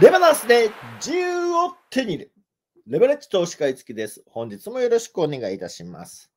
レバナンスで自由を手に入れ。レバレッジ投資会付きです。本日もよろしくお願いいたします。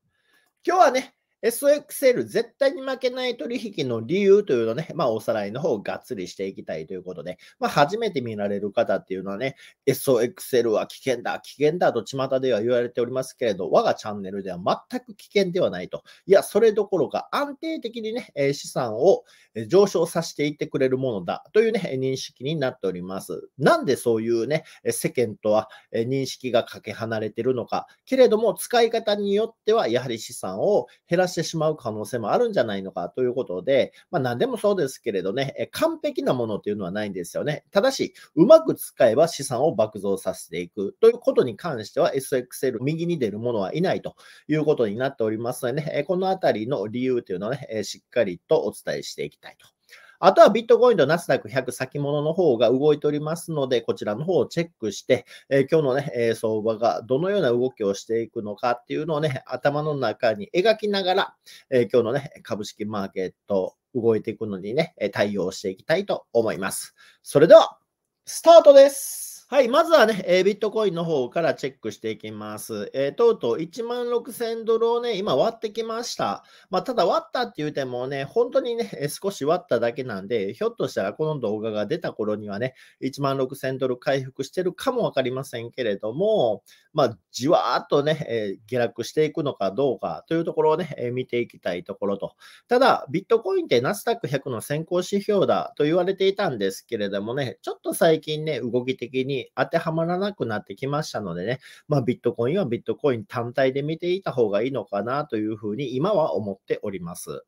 今日はね、SXL 絶対に負けない取引の理由というのね、まあおさらいの方をがっつりしていきたいということで、まあ初めて見られる方っていうのはね、SOXL は危険だ、危険だと巷では言われておりますけれど、我がチャンネルでは全く危険ではないと。いや、それどころか安定的にね、資産を上昇させていってくれるものだというね、認識になっております。なんでそういうね、世間とは認識がかけ離れてるのか、けれども使い方によってはやはり資産を減らししてしまう可能性もあるんじゃないのかということで、まあ、何でもそうですけれどね、完璧なものというのはないんですよね。ただし、うまく使えば資産を爆増させていくということに関しては SXL 右に出るものはいないということになっておりますのでね、このあたりの理由というのをね、しっかりとお伝えしていきたいとあとはビットコインとナスダック100先物の方が動いておりますので、こちらの方をチェックして、えー、今日のね、えー、相場がどのような動きをしていくのかっていうのをね、頭の中に描きながら、えー、今日のね、株式マーケット動いていくのにね、対応していきたいと思います。それでは、スタートですはい、まずはね、えー、ビットコインの方からチェックしていきます。えー、とうとう1万6000ドルをね、今割ってきました。まあ、ただ割ったって言うてもね、本当にね、少し割っただけなんで、ひょっとしたらこの動画が出た頃にはね、1万6000ドル回復してるかもわかりませんけれども、まあ、じわーっとね、えー、下落していくのかどうかというところをね、え見ていきたいところと。ただ、ビットコインってナスダック100の先行指標だと言われていたんですけれどもね、ちょっと最近ね、動き的に当てはまらなくなってきましたのでね、まあ、ビットコインはビットコイン単体で見ていた方がいいのかなというふうに今は思っております。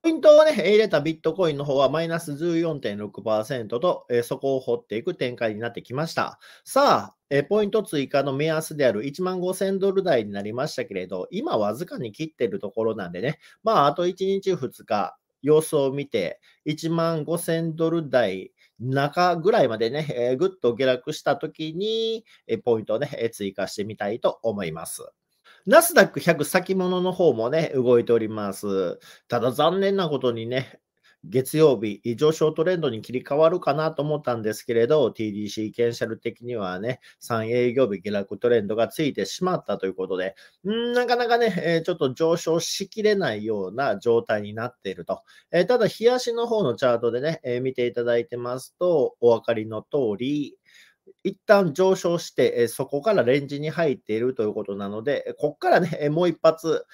ポイントをね、入れたビットコインの方はマイナス14.6%と、えー、そこを掘っていく展開になってきました。さあ、えー、ポイント追加の目安である1万5000ドル台になりましたけれど、今わずかに切ってるところなんでね、まあ、あと1日2日、様子を見て、1万5000ドル台中ぐらいまでね、えー、ぐっと下落した時に、えポイントをね、え追加してみたいと思います。ナスダック100先物の方もね、動いております。ただ残念なことにね、月曜日、上昇トレンドに切り替わるかなと思ったんですけれど、TDC ケンシャル的にはね、3営業日下落トレンドがついてしまったということで、んなかなかね、えちょっと上昇しきれないような状態になっていると。えただ、日足の方のチャートでね、え見ていただいてますと、お分かりの通り、一旦上昇して、そこからレンジに入っているということなので、ここからね、もう一発、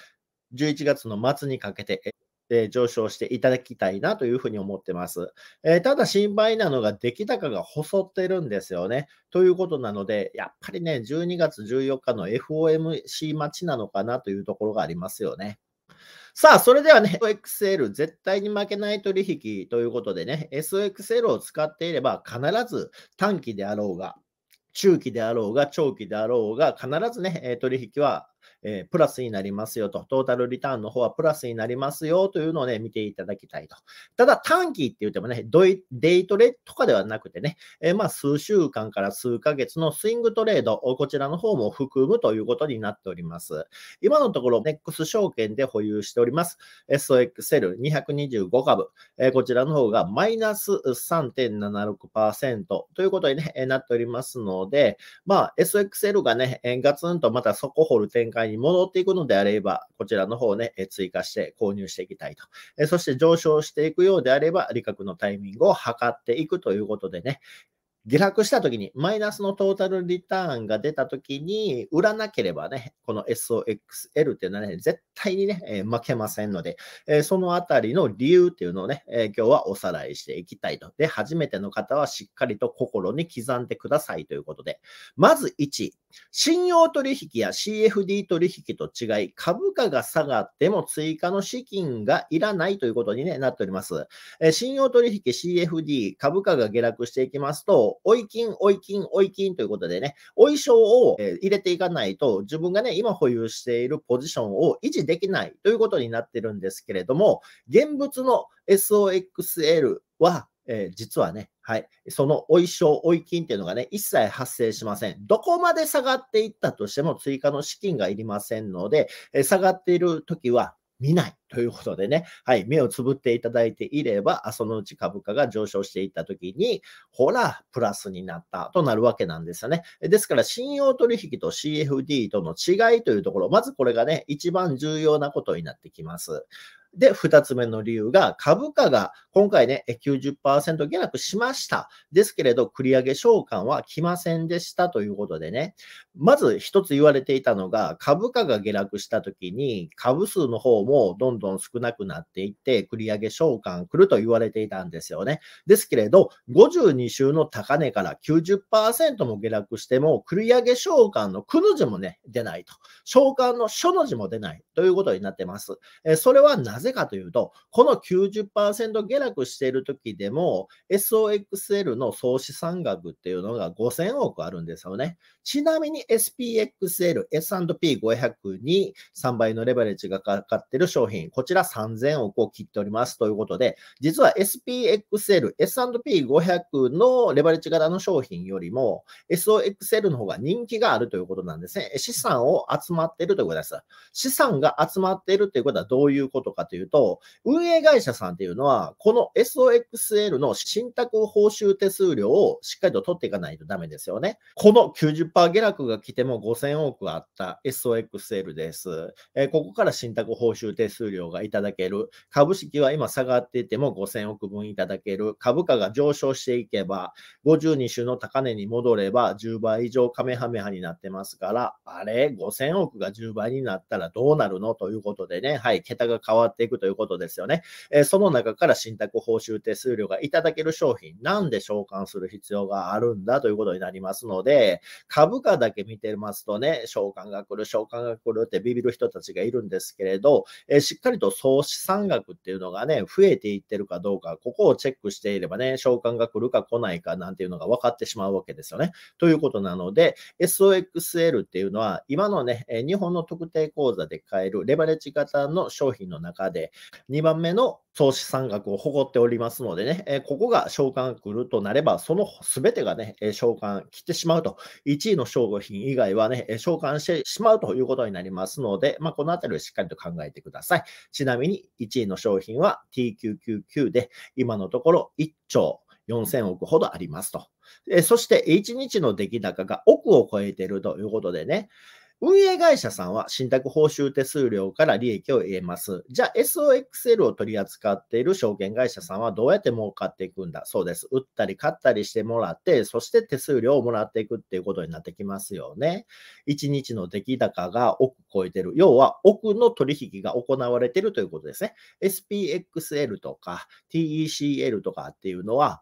11月の末にかけて、え上昇していただきたいなというふうに思ってます。えー、ただ心配なのが出来高が細ってるんですよね。ということなので、やっぱりね、12月14日の FOMC 待ちなのかなというところがありますよね。さあ、それではね、SOXL 絶対に負けない取引ということでね、SOXL を使っていれば必ず短期であろうが、中期であろうが、長期であろうが、必ずね、取引はえー、プラスになりますよと、トータルリターンの方はプラスになりますよというのをね、見ていただきたいと。ただ短期って言ってもね、ドイデイトレとかではなくてね、えー、まあ数週間から数ヶ月のスイングトレード、こちらの方も含むということになっております。今のところ、ネックス証券で保有しております SOXL225 株、えー、こちらの方がマイナス3.76%ということに、ね、なっておりますので、まあ SXL がね、ガツンとまた底掘る展開にに戻っていくのであれば、こちらの方ね、追加して購入していきたいと。そして上昇していくようであれば、利確のタイミングを測っていくということでね、下落した時に、マイナスのトータルリターンが出た時に、売らなければね、この SOXL っていうのはね、絶対にね、え負けませんので、えそのあたりの理由っていうのをね、え今日はおさらいしていきたいと。で、初めての方はしっかりと心に刻んでくださいということで、まず1、信用取引や CFD 取引と違い、株価が下がっても追加の資金がいらないということに、ね、なっております。え信用取引 CFD、株価が下落していきますと、追い金、追い金、追い金ということでね、追い賞を入れていかないと、自分がね、今保有しているポジションを維持できないということになってるんですけれども、現物の SOXL は、えー、実はね、はい。その追い装、追い金っていうのがね、一切発生しません。どこまで下がっていったとしても追加の資金がいりませんので、え下がっている時は見ないということでね、はい。目をつぶっていただいていれば、そのうち株価が上昇していった時に、ほら、プラスになったとなるわけなんですよね。ですから、信用取引と CFD との違いというところ、まずこれがね、一番重要なことになってきます。で、2つ目の理由が、株価が今回ね、90%下落しました。ですけれど、繰り上げ償還は来ませんでしたということでね、まず一つ言われていたのが、株価が下落した時に、株数の方もどんどん少なくなっていって、繰り上げ償還来ると言われていたんですよね。ですけれど、52週の高値から90%も下落しても、繰り上げ償還のくの字もね、出ないと。償還の書の字も出ないということになってます。えそれはなぜぜかというと、この90%下落している時でも、SOXL の総資産額っていうのが5000億あるんですよね。ちなみに SPXL、S&P500 に3倍のレバレッジがかかってる商品、こちら3000億を切っておりますということで、実は SPXL、S&P500 のレバレッジ型の商品よりも、SOXL の方が人気があるということなんですね。資産を集まっているということです。資産が集まっているということはどういうことかとっていうと、運営会社さんっていうのは、この SOXL の信託報酬手数料をしっかりと取っていかないとダメですよね。この90%下落が来ても5000億あった SOXL です。えここから信託報酬手数料がいただける。株式は今下がっていても5000億分いただける。株価が上昇していけば、52週の高値に戻れば10倍以上カメハメハになってますから、あれ ?5000 億が10倍になったらどうなるのということでね、はい、桁が変わっていくということですよね。えその中から信託報酬手数料がいただける商品、なんで償還する必要があるんだということになりますので、株価だけ見てますとね、償還が来る、償還が来るってビビる人たちがいるんですけれど、えしっかりと総資産額っていうのがね、増えていってるかどうか、ここをチェックしていればね、償還が来るか来ないかなんていうのが分かってしまうわけですよね。ということなので、SOXL っていうのは、今のね、日本の特定口座で買えるレバレッジ型の商品の中でで、2番目の総資産額を誇っておりますのでね、えここが償還来るとなれば、その全てがね、償還来てしまうと、1位の商品以外はね、償還してしまうということになりますので、まあ、このあたりをしっかりと考えてください。ちなみに、1位の商品は t 9 9 9で、今のところ1兆4000億ほどありますと。えそして、1日の出来高が億を超えているということでね、運営会社さんは信託報酬手数料から利益を得ます。じゃあ SOXL を取り扱っている証券会社さんはどうやって儲かっていくんだそうです。売ったり買ったりしてもらって、そして手数料をもらっていくっていうことになってきますよね。1日の出来高が億超えてる。要は億の取引が行われているということですね。SPXL とか TECL とかっていうのは、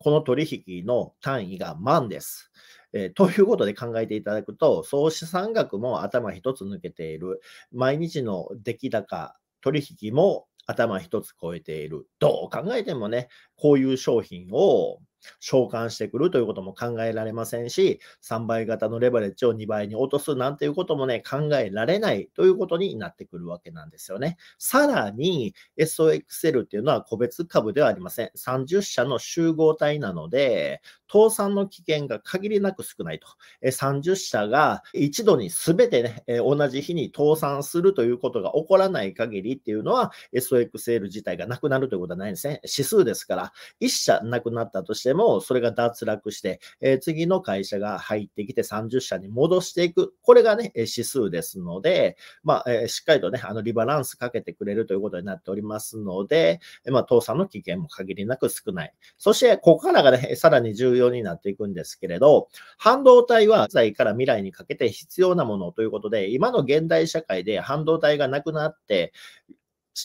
この取引の単位が万です。えー、ということで考えていただくと、総資産額も頭一つ抜けている。毎日の出来高、取引も頭一つ超えている。どう考えてもね、こういう商品を召喚してくるということも考えられませんし、3倍型のレバレッジを2倍に落とすなんていうこともね、考えられないということになってくるわけなんですよね。さらに、SOXL っていうのは個別株ではありません。30社の集合体なので、倒産の危険が限りなく少ないと。30社が一度に全てね、同じ日に倒産するということが起こらない限りっていうのは、SOXL 自体がなくなるということはないんですね。指数ですから、1社なくなったとして、しても、それが脱落して、え次の会社が入ってきて30社に戻していく。これがね、指数ですので、まあ、えしっかりとね、あの、リバランスかけてくれるということになっておりますので、まあ、倒産の危険も限りなく少ない。そして、ここからがね、さらに重要になっていくんですけれど、半導体は、現在から未来にかけて必要なものということで、今の現代社会で半導体がなくなって、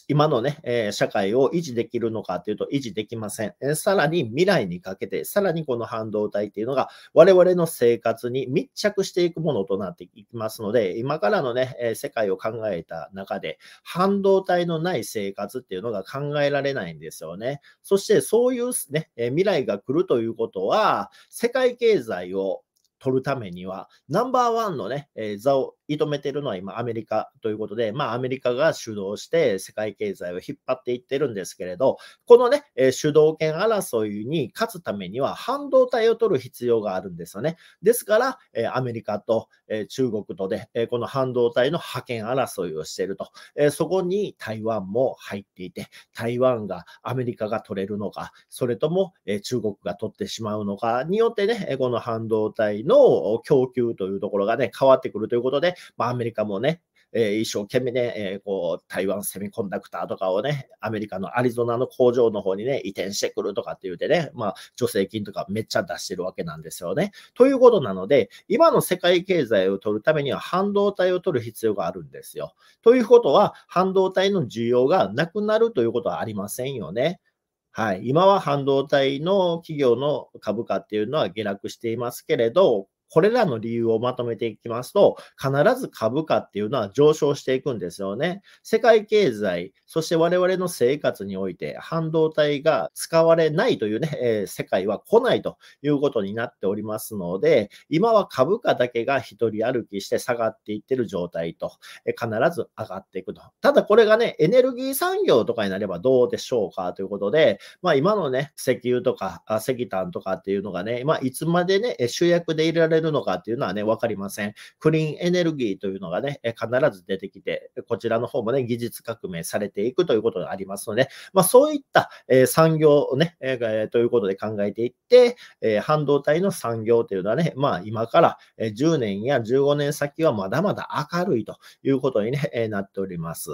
今のね、え社会を維持できるのかというと維持できません、えさらに未来にかけて、さらにこの半導体っていうのが我々の生活に密着していくものとなっていきますので、今からのね、え世界を考えた中で、半導体のない生活っていうのが考えられないんですよね。そしてそういうね、え未来が来るということは、世界経済を取るためには、ナンバーワンのね、えー、座を射止めてるのは今アメリカということで、まあアメリカが主導して世界経済を引っ張っていってるんですけれど、このね、えー、主導権争いに勝つためには半導体を取る必要があるんですよね。ですから、えー、アメリカと、え中国とで、えこの半導体の覇権争いをしていると、えそこに台湾も入っていて、台湾がアメリカが取れるのか、それとも、え中国が取ってしまうのかによってね、この半導体のの供給というところがね、変わってくるということで、まあ、アメリカもね、え一生懸命ね、えこう、台湾セミコンダクターとかをね、アメリカのアリゾナの工場の方にね、移転してくるとかって言うてね、まあ、助成金とかめっちゃ出してるわけなんですよね。ということなので、今の世界経済を取るためには半導体を取る必要があるんですよ。ということは、半導体の需要がなくなるということはありませんよね。はい、今は半導体の企業の株価っていうのは下落していますけれど、これらの理由をまとめていきますと、必ず株価っていうのは上昇していくんですよね。世界経済、そして我々の生活において、半導体が使われないというね、えー、世界は来ないということになっておりますので、今は株価だけが一人歩きして下がっていってる状態と、え必ず上がっていくと。ただこれがね、エネルギー産業とかになればどうでしょうかということで、まあ今のね、石油とか石炭とかっていうのがね、まあいつまでね、主役でいられれるのかっていうのはね、わかりません。クリーンエネルギーというのがね、必ず出てきて、こちらの方もね、技術革命されていくということがありますので、まあ、そういった、え産業をね、えということで考えていって、え半導体の産業というのはね、まあ、今から10年や15年先はまだまだ明るいということに、ね、なっております。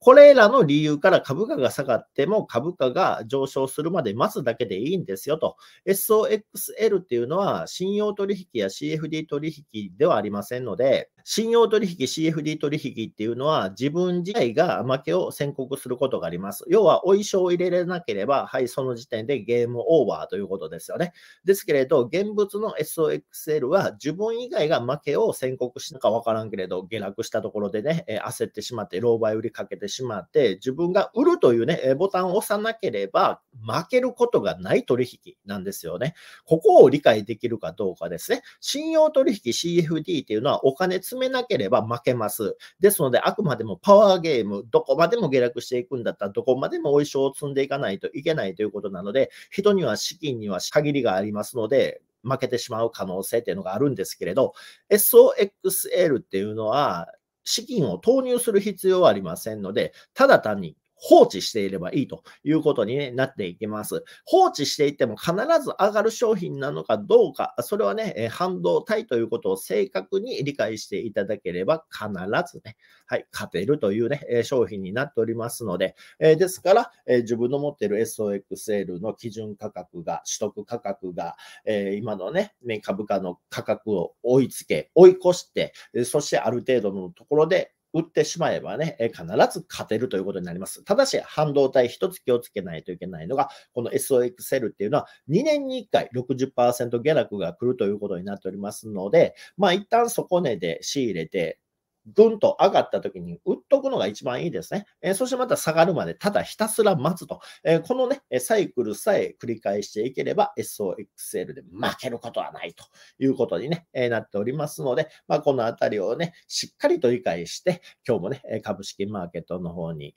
これらの理由から株価が下がっても株価が上昇するまで待つだけでいいんですよと。SOXL っていうのは信用取引や CFD 取引ではありませんので、信用取引、CFD 取引っていうのは、自分自体が負けを宣告することがあります。要は、お衣装を入れれなければ、はい、その時点でゲームオーバーということですよね。ですけれど、現物の SOXL は、自分以外が負けを宣告したかわからんけれど、下落したところでね、え焦ってしまって、狼狽売りかけてしまって、自分が売るというね、えボタンを押さなければ、負けることがない取引なんですよね。ここを理解できるかどうかですね。信用取引、CFD っていうのは、お金積めなければ負けます。ですので、あくまでもパワーゲーム、どこまでも下落していくんだったら、どこまでもお衣装を積んでいかないといけないということなので、人には資金には限りがありますので、負けてしまう可能性っていうのがあるんですけれど、SOXL っていうのは、資金を投入する必要はありませんので、ただ単に放置していればいいということになっていきます。放置していても必ず上がる商品なのかどうか、それはね、半導体ということを正確に理解していただければ必ずね、はい、勝てるというね、商品になっておりますので、えですから、え自分の持っている SOXL の基準価格が、取得価格が、え今のね、株価の価格を追いつけ、追い越して、そしてある程度のところで打ってしまえばね、必ず勝てるということになります。ただし、半導体一つ気をつけないといけないのが、この SOX セルっていうのは2年に1回60%下落が来るということになっておりますので、まあ一旦底値で仕入れて、ぐんと上がった時に売っとくのが一番いいですね。えー、そしてまた下がるまでただひたすら待つと。えー、このね、サイクルさえ繰り返していければ SOXL で負けることはないということにね、えなっておりますので、まあ、このあたりをね、しっかりと理解して、今日もね、株式マーケットの方に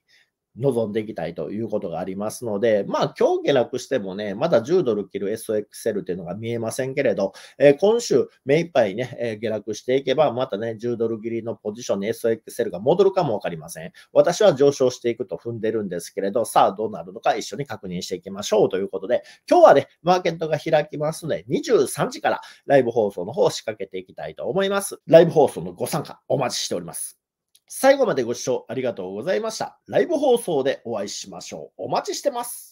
望んでいきたいということがありますので、まあ今日下落してもね、まだ10ドル切る SXL っていうのが見えませんけれど、えー、今週目いっぱいね、えー、下落していけば、またね、10ドル切りのポジションに SXL が戻るかもわかりません。私は上昇していくと踏んでるんですけれど、さあどうなるのか一緒に確認していきましょうということで、今日はね、マーケットが開きますので、23時からライブ放送の方を仕掛けていきたいと思います。ライブ放送のご参加お待ちしております。最後までご視聴ありがとうございました。ライブ放送でお会いしましょう。お待ちしてます。